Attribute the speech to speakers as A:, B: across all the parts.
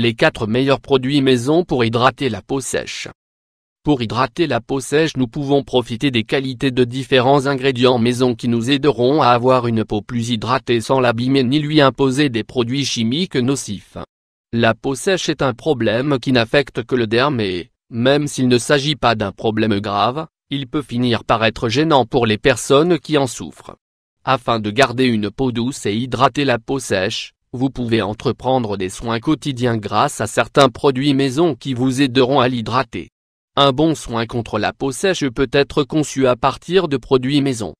A: Les 4 meilleurs produits maison pour hydrater la peau sèche. Pour hydrater la peau sèche nous pouvons profiter des qualités de différents ingrédients maison qui nous aideront à avoir une peau plus hydratée sans l'abîmer ni lui imposer des produits chimiques nocifs. La peau sèche est un problème qui n'affecte que le derme et, même s'il ne s'agit pas d'un problème grave, il peut finir par être gênant pour les personnes qui en souffrent. Afin de garder une peau douce et hydrater la peau sèche, vous pouvez entreprendre des soins quotidiens grâce à certains produits maison qui vous aideront à l'hydrater. Un bon soin contre la peau sèche peut être conçu à partir de produits maison.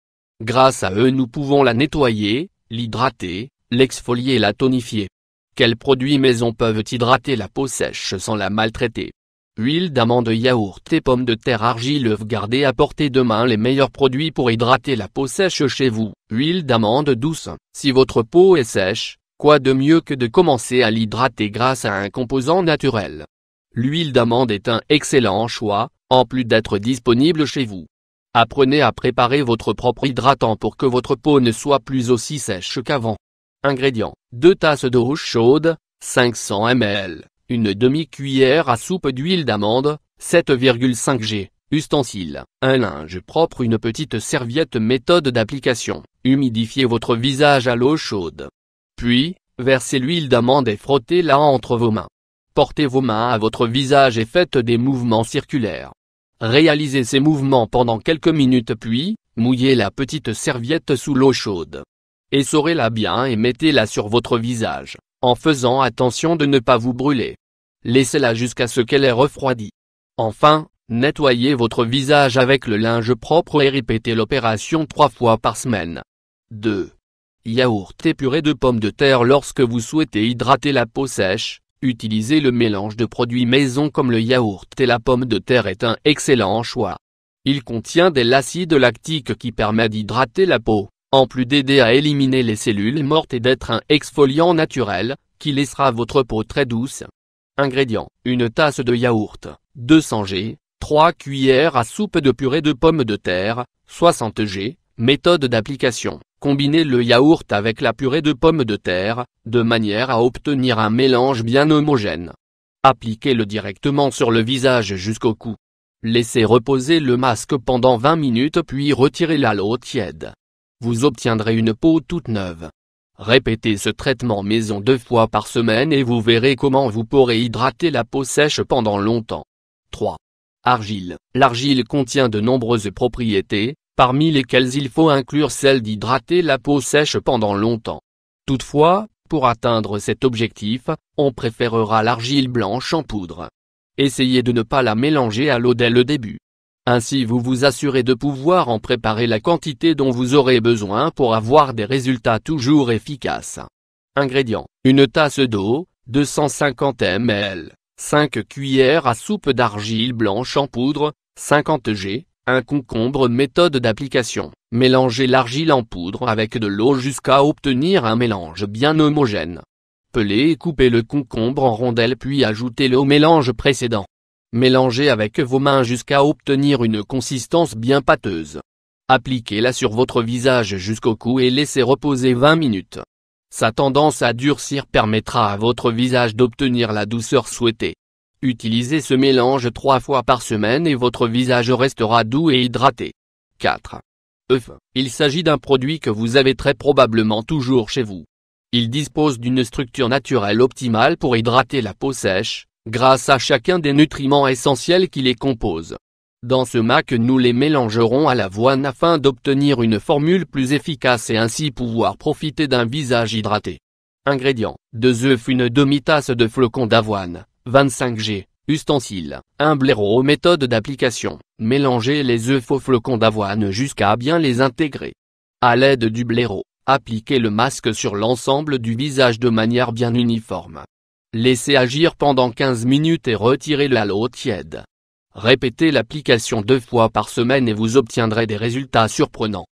A: Grâce à eux nous pouvons la nettoyer, l'hydrater, l'exfolier et la tonifier. Quels produits maison peuvent hydrater la peau sèche sans la maltraiter Huile d'amande yaourt et pommes de terre argile œufs gardez à portée de main les meilleurs produits pour hydrater la peau sèche chez vous. Huile d'amande douce. Si votre peau est sèche, Quoi de mieux que de commencer à l'hydrater grâce à un composant naturel L'huile d'amande est un excellent choix, en plus d'être disponible chez vous. Apprenez à préparer votre propre hydratant pour que votre peau ne soit plus aussi sèche qu'avant. Ingrédients 2 tasses d'eau chaude, 500 ml, une demi-cuillère à soupe d'huile d'amande, 7,5 g, Ustensiles un linge propre, une petite serviette méthode d'application. Humidifiez votre visage à l'eau chaude. Puis, versez l'huile d'amande et frottez-la entre vos mains. Portez vos mains à votre visage et faites des mouvements circulaires. Réalisez ces mouvements pendant quelques minutes puis, mouillez la petite serviette sous l'eau chaude. Essorez-la bien et mettez-la sur votre visage, en faisant attention de ne pas vous brûler. Laissez-la jusqu'à ce qu'elle ait refroidi. Enfin, nettoyez votre visage avec le linge propre et répétez l'opération trois fois par semaine. 2 yaourt et purée de pommes de terre Lorsque vous souhaitez hydrater la peau sèche, utilisez le mélange de produits maison comme le yaourt et la pomme de terre est un excellent choix. Il contient des l'acide lactique qui permet d'hydrater la peau, en plus d'aider à éliminer les cellules mortes et d'être un exfoliant naturel, qui laissera votre peau très douce. Ingrédients, une tasse de yaourt, 200 g, 3 cuillères à soupe de purée de pommes de terre, 60 g, Méthode d'application. Combinez le yaourt avec la purée de pommes de terre, de manière à obtenir un mélange bien homogène. Appliquez-le directement sur le visage jusqu'au cou. Laissez reposer le masque pendant 20 minutes puis retirez la l'eau tiède. Vous obtiendrez une peau toute neuve. Répétez ce traitement maison deux fois par semaine et vous verrez comment vous pourrez hydrater la peau sèche pendant longtemps. 3. Argile. L'argile contient de nombreuses propriétés, parmi lesquelles il faut inclure celle d'hydrater la peau sèche pendant longtemps. Toutefois, pour atteindre cet objectif, on préférera l'argile blanche en poudre. Essayez de ne pas la mélanger à l'eau dès le début. Ainsi vous vous assurez de pouvoir en préparer la quantité dont vous aurez besoin pour avoir des résultats toujours efficaces. Ingrédients. Une tasse d'eau, 250 ml, 5 cuillères à soupe d'argile blanche en poudre, 50 g, un concombre méthode d'application, mélangez l'argile en poudre avec de l'eau jusqu'à obtenir un mélange bien homogène. Pelez et coupez le concombre en rondelles puis ajoutez-le au mélange précédent. Mélangez avec vos mains jusqu'à obtenir une consistance bien pâteuse. Appliquez-la sur votre visage jusqu'au cou et laissez reposer 20 minutes. Sa tendance à durcir permettra à votre visage d'obtenir la douceur souhaitée. Utilisez ce mélange trois fois par semaine et votre visage restera doux et hydraté. 4. œufs. Il s'agit d'un produit que vous avez très probablement toujours chez vous. Il dispose d'une structure naturelle optimale pour hydrater la peau sèche, grâce à chacun des nutriments essentiels qui les composent. Dans ce MAC nous les mélangerons à l'avoine afin d'obtenir une formule plus efficace et ainsi pouvoir profiter d'un visage hydraté. Ingrédients 2 œufs, une demi-tasse de flocons d'avoine, 25 g. Ustensile, un blaireau méthode d'application, mélangez les œufs aux flocons d'avoine jusqu'à bien les intégrer. À l'aide du blaireau, appliquez le masque sur l'ensemble du visage de manière bien uniforme. Laissez agir pendant 15 minutes et retirez la l'eau tiède. Répétez l'application deux fois par semaine et vous obtiendrez des résultats surprenants.